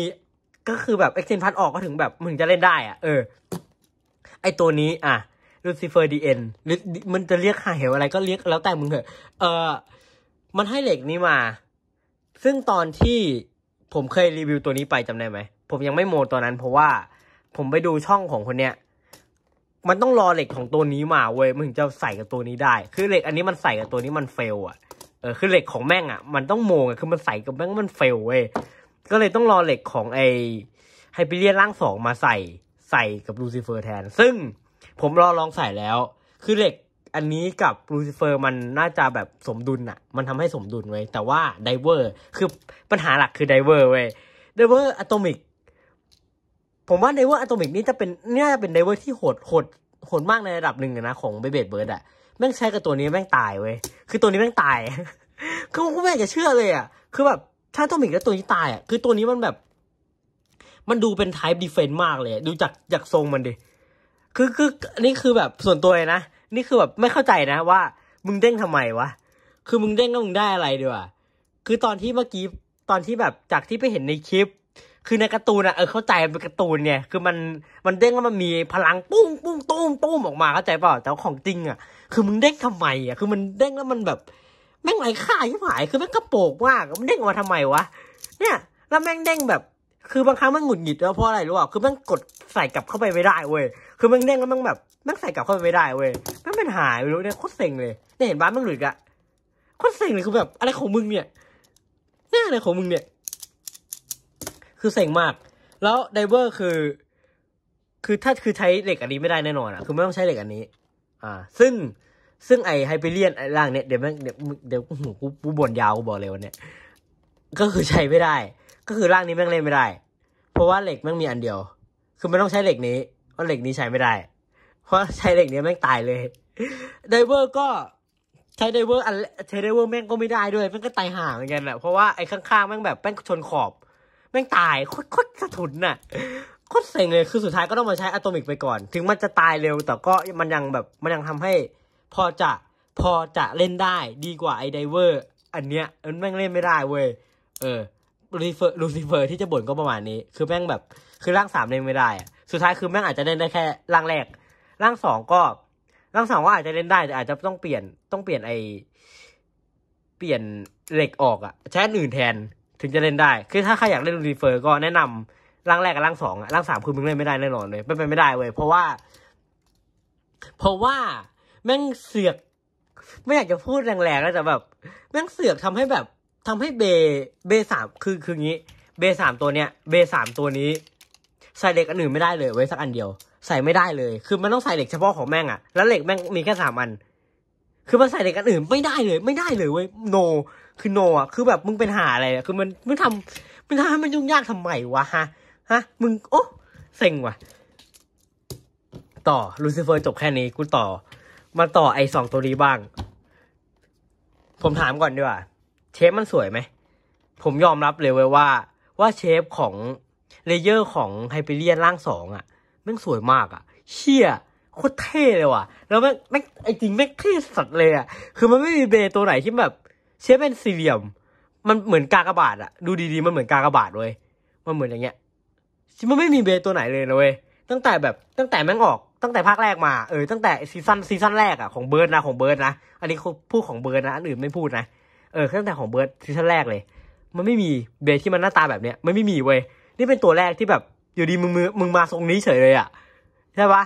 ก็คือแบบเอ็กเทนพาร์ออกก็ถึงแบบมึงจะเล่นได้อะเออ ไอตัวนี้อ่ะลูซิเฟอร์ดีเอ็นหรือมันจะเรียกหาเหวอะไรก็เรียก แล้วแต่มึงเถอะ เออ มันให้เหล็กนี้มา ซึ่งตอนที่ผมเคยรีวิวตัวนี้ไปจำได้ไหม ผมยังไม่โมตอนนั้น เพราะว่าผมไปดูช่องของคนเนี้ย มันต้องรอเหล็กของตัวนี้มาเว้ยมึงจะใส่กับตัวนี้ได้ คือเหล็กอันนี้มันใส่กับตัวนี้มันเฟลอ่ะเออ คือเหล็กของแม่งอ่ะมันต้องโมงอ่ะคือ มันใส่กับแม่งมันเฟลเว้ย ก็เลยต้องรอเหล็กของไอไฮเปเรียนร่างสองมาใส่ใส่กับลูซิเฟอร์แทน ซึ่งผมรอลองใส่แล้ว คือเหล็กอันนี้กับลูซิเฟอร์มันน่าจะแบบสมดุลอะมันทำให้สมดุลไว้ แต่ว่าไดเวอร์คือปัญหาหลักคือไดเวอร์เว้ยไดเวอร์อะตอมิกผมว่าไดเวอร์อะตอมิกนี่จะเป็นนี่จะเป็นไดเวอร์ ที่โหดโหดโหดมากในระดับหนึ่งนะของเบเบดเบิร์ดอะแม่งใช้กับตัวนี้แม่งตายเว้ย คือตัวนี้แม่งตาย คือผมก็ไม่อยจะเชื่อเลยอะ คือแบบ ถ้าตอมิกแล้วตัวนี้ตายอะ คือตัวนี้มันแบบ มันดูเป็นไทป์ดีเฟนต์มากเลย ดูจากจากทรงมันดิคือคือนี่คือแบบส่วนตัวเลยนะนี่คือแบบไม่เข้าใจนะว่า มึงเด้งทำไมวะคือมึงเด้งแล้วมึงได้อะไรดีวะคือตอนที่เมื่อกี้ตอนที่แบบจากที่ไปเห็นในคลิป คือในการ์ตูนอะเออเข้าใจเป็นการ์ตูนเนี่ย คือมันมันเด้งแล้วมันมีพลังปุ้งปุ้งตุ้มตุ้มออกมาเข้าใจเปล่าแต่ของจริงอะคือมึงเด้งทำไมอะคือมันเด้งแล้วมันแบบ แม่งไรค่ายี่หายคือแม่งกระโปกมากมันเด้งออกมาทำไมวะเนี่ยแล้วแม่งเด้งแบบคือบางครั้งมันหงุดหงิดแล้วเพราะอะไรรู้ป่ะคือมันกดใส่กลับเข้าไปไม่ได้เว้ย คือมันเด้งแล้วมันแบบมันใส่กลับเข้าไปไม่ได้เว้ยมันเป็นหายไม่รู้เนี่ยโคตรเซ็งเลย เนี่ยเห็นบ้านมันหลุดอะโคตรเซ็งเลยคือแบบ อะไรของมึงเนี่ยเนี่ยอะไรของมึงเนี่ย คือเซ็งมาก แล้วไดเวอร์คือ คือถ้าคือใช้เหล็กอันนี้ไม่ได้แน่นอนอะคือไม่ต้องใช้เหล็กอันนี้ อ่า ซึ่ง ซึ่งไอไฮเปเรียนไอร่างเนี่ยเดี๋ยวแม่งเดี๋ยวเดี๋ยวูกูบ่นยาวกูบอกเลยวันเนี้ย ก็คือใช้ไม่ได้ก็คือร่างนี้แม่งเล่นไม่ได้ เพราะว่าเหล็กแม่งมีอันเดียว คือไม่ต้องใช้เหล็กนี้ เพราะเหล็กนี้ใช้ไม่ได้ เพราะใช้เหล็กนี้แม่งตายเลย ไดเวอร์ก็ใช้ไดเวอร์อันใช้ไดเวอร์แม่งก็ไม่ได้ด้วยแม่งก็ตายห่างเหมือนกันแหละเพราะว่าไอ้ข้างๆแม่งแบบแม่งชนขอบแม่งตายคโคตรสะทุนน่ะโคตรเซ็งเลย คือสุดท้ายก็ต้องมาใช้อะตอมิกไปก่อน ถึงมันจะตายเร็ว แต่ก็มันยังแบบมันยังทำให้ พอจะพอจะเล่นได้ดีกว่าไอ้ไดเวอร์ อันเนี้ยมันแม่งเล่นไม่ได้เว้ยเออลูเฟอร์ลูซิเฟอร์ที่จะบ่นก็ประมาณนี้ คือแม่งแบบ คือร่างสามเล่นไม่ได้สุดท้ายคือแม่งอาจจะเล่นได้แค่ร่างแรกร่างสองก็ร่างสองก็อาจจะเล่นได้แต่อาจจะต้องเปลี่ยนต้องเปลี่ยนไอเปลี่ยนเหล็กออกอะใช้อื่นแทน ถึงจะเล่นได้ คือถ้าใครอยากเล่นลูซิเฟอร์ ก็แนะนำ ร่างแรกกับร่างสองร่างสามคือมึงเล่นไม่ได้แน่นอนเลยไม่เป็นไม่ได้เว้ยเพราะว่า เพราะว่าแม่งเสือก ไม่อยากจะพูดแรงๆแล้วแต่แบบ แม่งเสือกทำให้แบบทำให้เบเบสาม คือคือ งี้ เบสามตัวเนี้ย เบสามตัวนี้ ใส่เหล็กอันอื่นไม่ได้เลยไว้สักอันเดียว ใส่ไม่ได้เลย คือมันต้องใส่เหล็กเฉพาะของแม่งอะแล้วเหล็กแม่งมีแค่สามอัน คือมันใส่เหล็กอันอื่นไม่ได้เลย ไม่ได้เลยเว้ย โน คือโนอะคือแบบมึงเป็นหาอะไรอะคือมัน มึงทำมึงทำให้มันยุ่งยากทำไมวะฮะ ฮะ มึงโอ้เซ็งว่ะ ต่อ ลูซิเฟอร์จบแค่นี้ กูต่อ มาต่อไอสองตัวนี้บ้าง ผมถามก่อนดีกว่าเชฟมันสวยไหม ผมยอมรับเลยเว้ยว่าว่าเชฟของเลเยอร์ของไฮเปเรียนร่างสองอ่ะแม่งสวยมากอ่ะเชี่ยโคตรเท่เลยว่ะ แล้วแม่งแม่งไอจริงแม่งเท่สัตว์เลยอ่ะคือมันไม่มีเบตัวไหนที่แบบเชฟเป็นสี่เหลี่ยม มันเหมือนกากบาทอ่ะดูดีๆ มันเหมือนกากบาทเว้ยมันเหมือนอย่างเงี้ยมันไม่มีเบตัวไหนเลยนะเว้ยตั้งแต่แบบตั้งแต่แม่งออกตั้งแต่ภาคแรกมาเออตั้งแต่ซีซั่นซีซั่นแรกอ่ะของเบิร์ดนะของเบิร์ดนะอันนี้พูดของเบิร์ดนะอันอื่นไม่พูดนะเออตั้งแต่ของเบิร์ดซีซั่นแรกเลย มันไม่มีเบสที่มันหน้าตาแบบเนี้ยมันไม่มีเว้ยนี่เป็นตัวแรกที่แบบ อยู่ดีมึงมึงมึงมาทรงนี้เฉยเลยอะใช่ปะ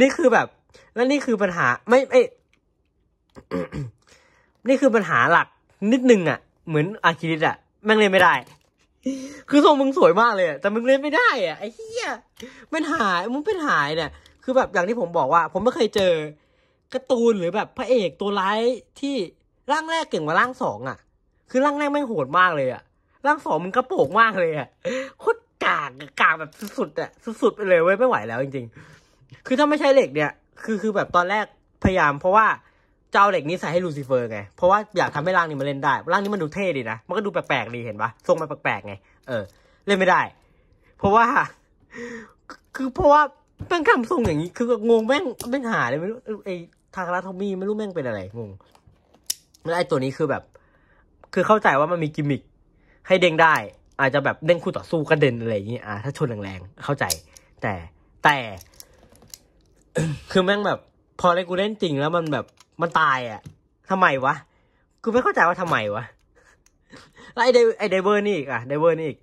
นี่คือแบบ แล้วนี่คือปัญหาไม่เอ้นี่คือปัญหาหลัก นิดนึงอะเหมือนอาคิริสอะแม่งเล่นไม่ได้ คือทรงมึงสวยมากเลยแต่มึงเล่นไม่ได้อะไอ้เหี้ยมันหายมึงเป็นหายเนี่ยคือแบบอย่างที่ผมบอกว่า ผมไม่เคยเจอการ์ตูนหรือแบบ พระเอกตัวร้ายที่ร่างแรกเก่งกว่าร่างสองอ่ะ คือร่างแรกไม่โหดมากเลยอ่ะ ร่างสองมันกระโปงมากเลยอ่ะ โคตรกาก กากแบบสุดๆอ่ะ สุดๆไปเลยเว้ยไม่ไหวแล้วจริง ๆ คือถ้าไม่ใช่เหล็กเนี่ย คือคือแบบตอนแรก พยายามเพราะว่าเจ้าเหล็กนี้ใส่ให้ลูซิเฟอร์ไง เพราะว่าอยากทำให้ร่างนี้มาเล่นได้ ร่างนี้มันดูเท่ดีนะ มันก็ดูแปลกๆดีเห็นปะทรงมันแปลกๆไง เออ เล่นไม่ได้ เพราะว่า คือเพราะว่าเป็งคำทรงอย่างนี้ คืองงแม่งไม่หาเลยไม่รู้ไอ้ทางรัทอมี่ไม่รู้แม่งเป็นอะไรงงแล้วไอ้ตัวนี้คือแบบ คือเข้าใจว่ามันมีกิมมิคให้เด้งได้ อาจจะแบบเด้งคู่ต่อสู้กระเด็นอะไรอย่างงี้อ่าถ้าชนแรงๆ เข้าใจ แต่ แต่ คือแม่งแบบ พอเล่นกูเล่นจริงแล้วมันแบบ มันตายอ่ะ ทำไมวะ กูไม่เข้าใจว่าทำไมวะ แล้วไอเดไอเดเวอร์นี่อีกอ่ะเดเวอร์นี่อีก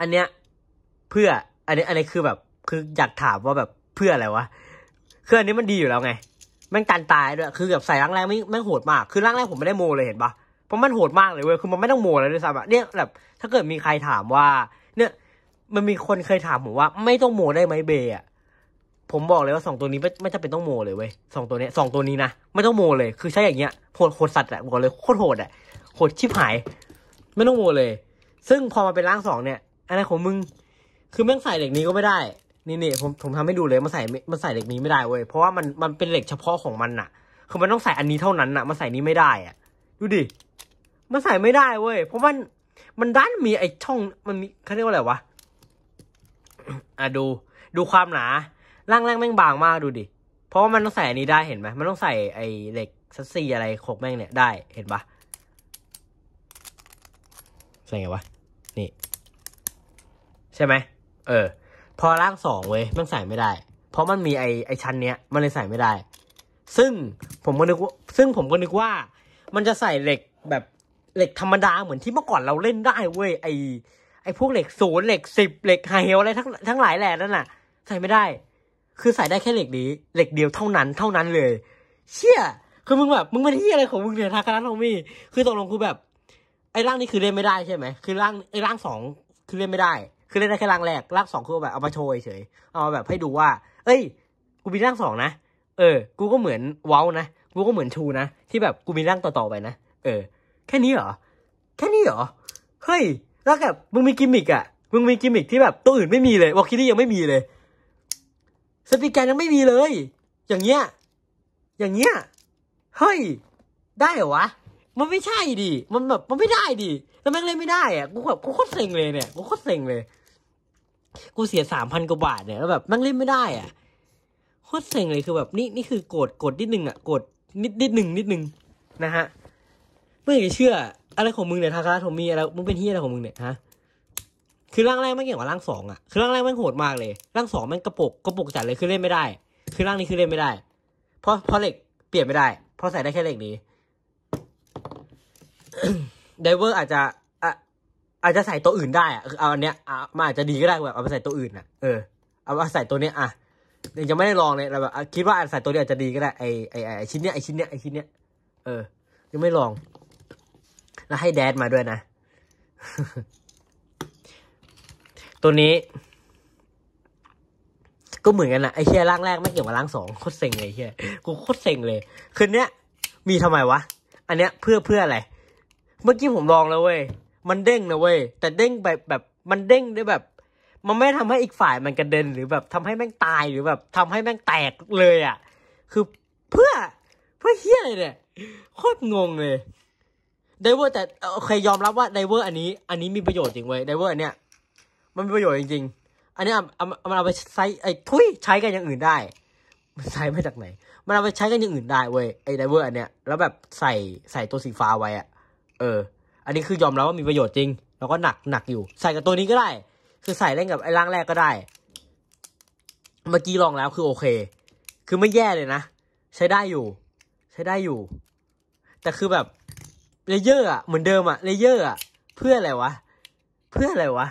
อันเนี้ย เพื่อ อันนี้ อันนี้คือแบบ คืออยากถามว่าแบบ เพื่ออะไรวะ คืออันนี้มันดีอยู่แล้วไงแม่งกันตายด้วย คือแบบใส่ร่างแรกไม่แม่งโหดมาก คือร่างแรกผมไม่ได้โมเลยเห็นปะเพราะมันโหดมากเลยเว้ย คือมันไม่ต้องโมเลยด้วยซ้ำอะเนี่ยแบบ ถ้าเกิดมีใครถามว่า เนี่ย มันมีคนเคยถามผมว่า ไม่ต้องโมได้ไหมเบย์อะผมบอกเลยว่าสองตัวนี้ไม่ไม่จำเป็นต้องโมเลยเว้ยสองตัวเนี้ย สองตัวนี้นะ ไม่ต้องโมเลย คือใช้อย่างเงี้ย โหดโหดสัตว์อะบอกเลยโคตรโหดอะโหดชิบหาย ไม่ต้องโมเลย ซึ่งพอมาเป็นร่างสองเนี่ยอะไรของมึง คือแม่งใส่เหล็กนี้ก็ไม่ได้นี่นี่ผมผมทำให้ดูเลยมันใส่มันใส่เหล็กนี้ไม่ได้เว้ยเพราะว่ามันมันเป็นเหล็กเฉพาะของมันอะคือมันต้องใส่อันนี้เท่านั้นอะมันใส่นี้ไม่ได้อะดูดิมันใส่ไม่ได้เว้ยเพราะมัน มันด้านมีไอ้ช่อง มันมีเขาเรียกว่าอะไรวะอ่ะดู ดูความหนาร่างแรกแม่งบางมากดูดิเพราะว่ามันต้องใส่อันนี้ได้เห็นไหมมันต้องใส่ไอ้เหล็กซัสซีอะไรขกแม่งเนี่ยได้เห็นปะใส่ไงวะ นี่ ใช่ไหมเออพอร่างสองเว้ยมันใส่ไม่ได้ เพราะมันมีไอไอชั้นเนี้ยมันเลยใส่ไม่ได้ ซึ่งผมก็นึกว่าซึ่งผมก็นึกว่า มันจะใส่เหล็กแบบเหล็กธรรมดาเหมือนที่เมื่อก่อนเราเล่นได้เว้ยไอไอพวกเหล็กศูนย์เหล็กสิบเหล็กไฮเฮลอะไรทั้งทั้งหลายแหล่นั่นน่ะใส่ไม่ได้ คือใส่ได้แค่เหล็กนี้เหล็กเดียวเท่านั้นเท่านั้นเลย เชี่ยคือมึงแบบมึงเป็นที่อะไรของมึงเนี่ยทากาโนมิคือตกลงคือแบบ ไอ้ร่างนี้คือเล่นไม่ได้ใช่ไหมคือร่างไอ้ร่างสองคือเล่นไม่ได้คือเล่นได้แค่ลังแรกรังสองคือแบบเอามาโชว์เฉยเอามาแบบให้ดูว่า เอ้ย กูมีร่างสองนะ เออ กูก็เหมือนเว้านะ กูก็เหมือนชูนะที่แบบกูมีร่างต่อๆไปนะ เออ แค่นี้เหรอแค่นี้เหรอเฮ้ยแล้วแบบมึงมีกิมมิกอะมึงมีกิมมิกที่แบบตัวอื่นไม่มีเลยวอลคิรี่ยังไม่มีเลย สติแกนยังไม่มีเลย อย่างเงี้ยอย่างเงี้ยเฮ้ย ได้เหรอวะมันไม่ใช่ดิมันแบบมันไม่ได้ดิแล้วแม่งเล่นไม่ได้อะกูแบบกูโคตรเซ็งเลยเนี่ยกูโคตรเซ็งเลยกูเสียสามพันกว่าบาทเนี่ยแล้วแบบนั่งเล่นไม่ได้อ่ะโคตรเซ็งเลยคือแบบนี่นี่คือโกรธโกรธนิดหนึ่งอ่ะโกรธนิดนิดหนึ่งนิดหนึ่งนะฮะไม่อยากจะเชื่ออะไรของมึงเนี่ยทาการมมีอะไรมึงเป็นเฮียอะไรของมึงเนี่ยฮะคือร่างแรกไม่เก่งกว่าร่างสองอ่ะคือร่างแรกมันโหดมากเลยร่างสองมันกระปกกระปกจัดเลยคือเล่นไม่ได้ คือร่างนี้คือเล่นไม่ได้ เพราะเพราะเหล็กเปลี่ยนไม่ได้ เพราะใส่ได้แค่เหล็กนี้ไดเวอร์อาจจะอาจจะใส่ตัวอื่นได้อะคือเอาอันเนี้ยอ่ะมันอาจจะดีก็ได้ แบบเอาไปใส่ตัวอื่นอ่ะเออ เอามาใส่ตัวเนี้ยอ่ะยังไม่ได้ลองเลยแราแบบคิดว่าอาจใส่ตัวเนี้ยอาจจะดีก็ได้ไอไอไอชิ้นเนี้ยไอชิ้นเนี้ยไอชิ้นเนี้ยเออยังไม่ลอง แล้วให้แดดมาด้วยนะตัวนี้ก็เหมือนกันนะไอเชี่ยร่างแรกไม่เกี่ยวกับร่างสองโคตรเซ็งเลยเชี่ยกูโคตรเซ็งเลยคืนเนี้ยมีทำไมวะ อันเนี้ยเพื่อเพื่ออะไร เมื่อกี้ผมลองแล้วเว้ยมันเด้งนะเว้ย แต่เด้งแบบแบบ มันเด้งได้แบบ มันไม่ทำให้อีกฝ่ายมันกระเด็นหรือแบบทำให้แม่งตายหรือแบบทำให้แม่งแตกเลยอ่ะ คือเพื่อ เพื่อเฮี้ยอะไรเนี่ยโคตรงงเลยไดเวอร์แต่โอเคยอมรับว่าไดเวอร์อันนี้อันนี้มีประโยชน์จริงเว้ยไดเวอร์อันเนี้ยมันมีประโยชน์จริงๆอันนี้เอามันเอาไปใช้ไอ้ทุยใช้กันอย่างอื่นได้ มันใช้มาจากไหน มันเอาไปใช้กันอย่างอื่นได้เว้ยไอ้ไดเวอร์อันเนี้ยแล้วแบบใส่ใส่ตัวสีฟ้าไว้อะเอออันนี้คือยอมรับว่ามีประโยชน์จริง แล้วก็หนักหนักอยู่ ใส่กับตัวนี้ก็ได้ คือใส่เล่นกับไอ้ร่างแรกก็ได้ เมื่อกี้ลองแล้วคือโอเค คือไม่แย่เลยนะ ใช้ได้อยู่ ใช้ได้อยู่ แต่คือแบบเลเยอร์อ่ะเหมือนเดิมอ่ะเลเยอร์อ่ะ เพื่ออะไร วะ เพื่ออะไรวะ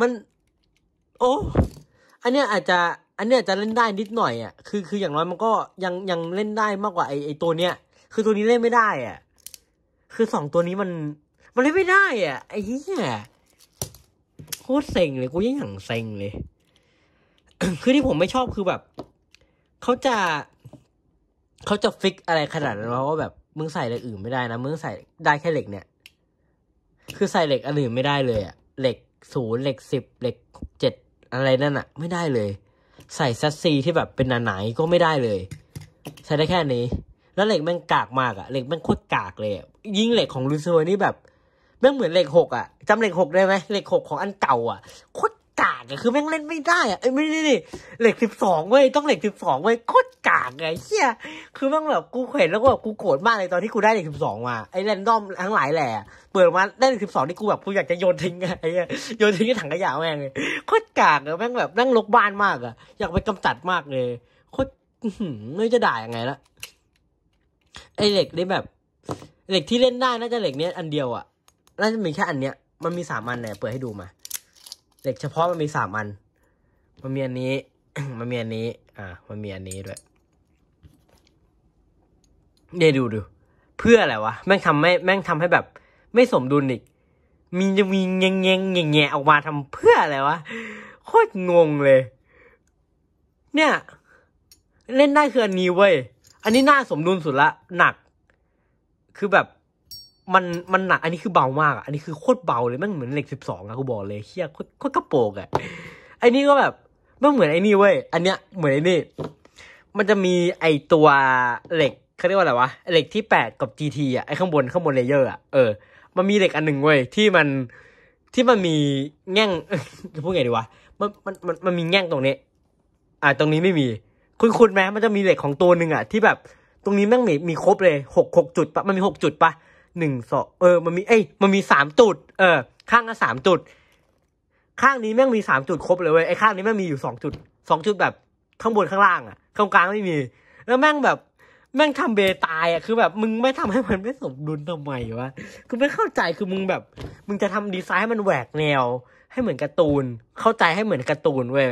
มัน โอ้ อันเนี้ยอาจจะ อันเนี้ยจะเล่นได้นิดหน่อยอ่ะคือคืออย่างน้อยมันก็ยังยังเล่นได้มากกว่าไอไอตัวเนี้ย คือตัวนี้เล่นไม่ได้อ่ะคือสองตัวนี้มัน มันเล่นไม่ได้ อ่ะไอ้เหี้ยโคตรเซ็งเลยกูยังหย่งเซ็งเลยคือที่ผมไม่ชอบคือแบบเขาจะเขาจะฟิกอะไรขนาดนั้นเพราะว่าแบบมึงใส่อะไรอื่นไม่ได้นะมึงใส่ได้แค่เหล็กเนี่ย คือใส่เหล็กออื่นไม่ได้เลยอะเหล็กศูนย์เหล็กสิบเหล็กเจ็ดอะไรนั่นอะไม่ได้เลย ใส่ซัสซีที่แบบเป็นหนาๆก็ไม่ได้เลย ใส่ได้แค่นี้แล้วเหล็กแม่งกากมากอะเหล็กแม่งโคตรกากเลย ยิ่งเหล็กของลูซเวอร์นี่แบบแม่งเหมือนเหล็กหกอะจำเหล็กหกได้ไหมเหล็กหกของอันเก่าอะโคตรกากอะคือแม่งเล่นไม่ได้อะไอ้ไม่นี่เหล็กสิบสองเว้ยต้องเหล็กสิบสองเว้ยโคตรกากไงเฮียคือแม่งแบบกูเห็นแล้วก็แบบกูโกรธมากเลยตอนที่กูได้เหล็กสิบสองมาไอ้แรนดอมทั้งหลายแหละเปิดมาได้เหล็กสิบสองนี่กูแบบกูอยากจะโยนทิ้งไงโยนทิ้งในถังขยะแม่งเลยโคตรกากอะแม่งแบบนั่งลกบ้านมากอะอยากไปกำจัดมากเลยโคตรไม่จะด่ายังไงละไอเหล็กได่แบบเหล็กที่เล่นได้น่าจะเหล็กเนี้ยอันเดียวอะน่าจะมีแค่อันเนี้ยมันมีสามอันไหนเปิดให้ดูมาเหล็กเฉพาะมันมีสามอัน มันมีอันนี้ มันมีอันนี้ อ่ามันมีอันนี้ด้วยเนี่ยดูดูเพื่ออะไรวะแม่งทำไม่แม่งทำให้แบบ ไม่สมดุลอีกมีจะมีแงงแงงแงออกมาทำเพื่ออะไรวะโคตรงงเลย เนี่ย เล่นได้คืออันนี้เว้ยอันนี้น่าสมดุลสุดละหนัก คือแบบมันมันหนัก อันนี้คือเบามากอันนี้คือโคตรเบาเลยมันเหมือนเหล็กสิบสองอะกูบอก เลยเฮียโคตรกระโปงอะไอ้นี่ก็แบบม่เหมือนไอ้นี่เว้ยอันเนี้ยเหมือนไอ้นี่ มันจะมีไอตัวเหล็กเขาเรียกว่าอะไรวะเหล็กที่แปดกับ GT อ่ะไอข้างบนข้างบนเลเยอร์อ่ะเออมันมีเหล็กอันหนึ่งเว้ยที่มันที่มันมีแง่งจะพูดไงดีวะมันมันมันมันมีแง่งตรงนี้ อ่าตรงนี้ไม่มีคุณคุณไหมมันจะมีเหล็กของตัวหนึ่งอะที่แบบ ตรงนี้แม่งมีมีครบเลยหกหกจุดปะมันมีหกจุดปะหนึ่งสองเออ มันมีเอ้ยมันมีสามจุด เออ ข้างละสามจุด ข้างนี้แม่งมีสามจุดครบเลยเว้ยไอข้างนี้แม่งมีอยู่สองจุดสองจุดแบบ ข้างบนข้างล่างอะข้างกลางไม่มี แล้วแม่งแบบ แม่งทำเบตายอะคือแบบ มึงไม่ทำให้มันไม่สมดุลทำไมวะคือไม่เข้าใจคือมึงแบบ มึงจะทำดีไซน์ให้มันแหวกแนว ให้เหมือนการ์ตูน เข้าใจให้เหมือนการ์ตูนเว้ย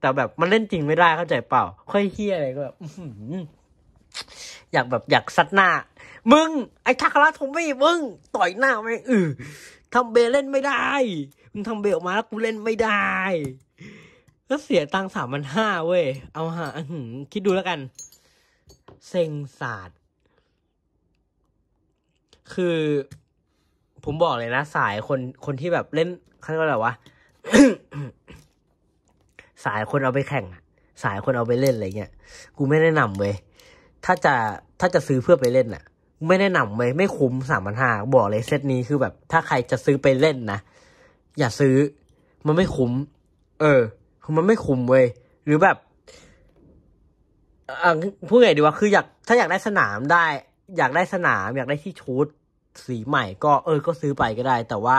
แต่แบบมันเล่นจริงไม่ได้เข้าใจเปล่า ค่อยเฮี้ยอะไรก็แบบอยากแบบอยากซัดหน้า มึง ไอ้ทักระทมมี่มึง ต่อยหน้าไมเออทำเบเล่นไม่ได้มึงทำเบออกมาแล้ว กูเล่นไม่ได้ ก็เสียตังสามพันห้าเว้ยเอาหาคิดดูแล้วกัน เซ็งศาสตร์ คือ ผมบอกเลยนะสายคนคนที่แบบเล่นเขาเรียกว่าอะไรวะสายคนเอาไปแข่ง สายคนเอาไปเล่นอะไรเงี้ย กูไม่แนะนำเว้ยถ้าจะ ถ้าจะซื้อเพื่อไปเล่นอะไม่แนะนำเว้ยไม่คุ้มสามพันห้าบอกเลยเซตนี้คือแบบ ถ้าใครจะซื้อไปเล่นนะ อย่าซื้อ มันไม่คุ้ม เออ มันไม่คุ้มเว้ย หรือแบบ อ่าพูดไงดีวะ คืออยาก ถ้าอยากได้สนามได้ อยากได้สนาม อยากได้ที่ชุดสีใหม่ ก็ เออ ก็ซื้อไปก็ได้ แต่ว่า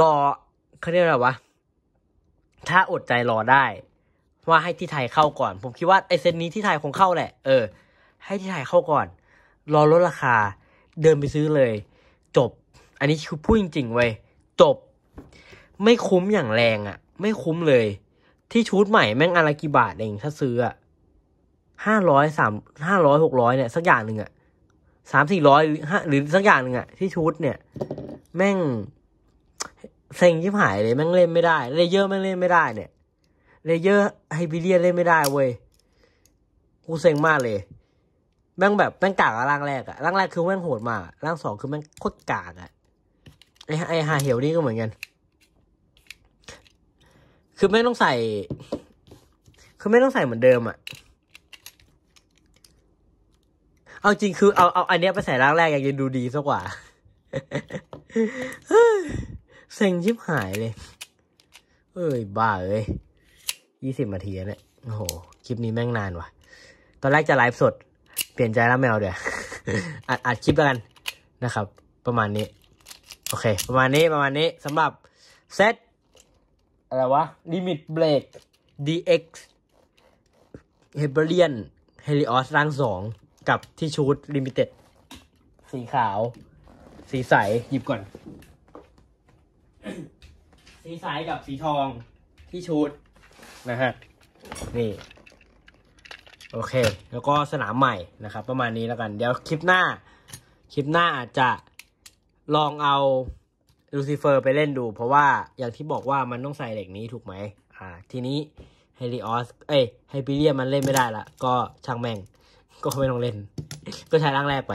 รอเขาเรียกอะไรวะถ้าอดใจรอได้ ว่าให้ที่ไทยเข้าก่อน ผมคิดว่าไอเซตนี้ที่ไทยคงเข้าแหละ เออ ให้ที่ไทยเข้าก่อน รอลดราคา เดินไปซื้อเลย จบ อันนี้คือพูดจริงๆเว้ยจบ ไม่คุ้มอย่างแรงอะะไม่คุ้มเลย ที่ชุดใหม่แม่งอะไรกี่บาทเอง ถ้าซื้ออะ ห้าร้อยสาม ห้าร้อยหกร้อยเนี่ยสักอย่างหนึ่งอะ สามสี่ร้อยหรือสักอย่างหนึ่งอะที่ชุดเนี่ย แม่งเซ็งชิบหายเลยแม่งเล่นไม่ได้เลเยอร์แม่งเล่นไม่ได้ เนี่ยเลเยอร์ไฮบิเลียเล่นไม่ได้เว้ยกูเซ็งมากเลยแม่งแบบแม่งกากะร่างแรกอะร่างแรกคือแม่งโหดมากร่างสองคือแม่งโคตรกากอะไอไอฮาเหียวนี่ก็เหมือนกัน คือไม่ต้องใส่ คือไม่ต้องใส่เหมือนเดิมอะเอาจริงคือเอาเอาอันเนี้ยไปใส่ร่างแรกยังดูดีซะกว่าเซ็งชิบหายเลยเอ้ย บ้าเอ้ยยี่สิบนาทีเนี่ยโอ้โห คลิปนี้แม่งนานว่ะ ตอนแรกจะไลฟ์สด เปลี่ยนใจแล้วแมวเดี๋ยวอัดอัดคลิปแล้วกันนะครับ ประมาณนี้ โอเค ประมาณนี้ ประมาณนี้ สำหรับ เซตอะไรวะ ลิมิตเบรก DX เฮเบเรียน เฮลิออสร่างสอง กับที่ชูดลิมิเต็ด สีขาว สีใส หยิบก่อนสีใสกับสีทองที่ชุดนะฮะนี่ โอเค แล้วก็สนามใหม่นะครับประมาณนี้แล้วกัน เดี๋ยวคลิปหน้า คลิปหน้าอาจจะลองเอา ลูซิเฟอร์ไปเล่นดู เพราะว่าอย่างที่บอกว่ามันต้องใส่เหล็กนี้ถูกไหมอ่าทีนี้ไฮริออสเอ้ยไฮปิเรียมันเล่นไม่ได้ละ ก็ช่างแม่ง ก็ไม่ต้องเล่น ก็ใช้ร่างแรกไป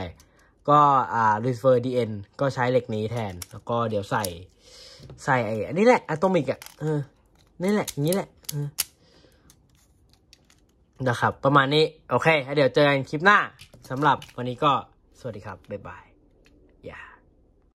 ก็อ่าลูซิเฟอร์ดีเอ็นก็ใช้เหล็กนี้แทนแล้วก็เดี๋ยวใส่ใส่ไอ้อันนี้แหละอะตอมิกอ่ะเออนี่แหละอย่างนี้แหละนะครับ ประมาณนี้ โอเคเดี๋ยวเจอกันคลิปหน้าสำหรับวันนี้ก็สวัสดีครับ บ๊ายบาย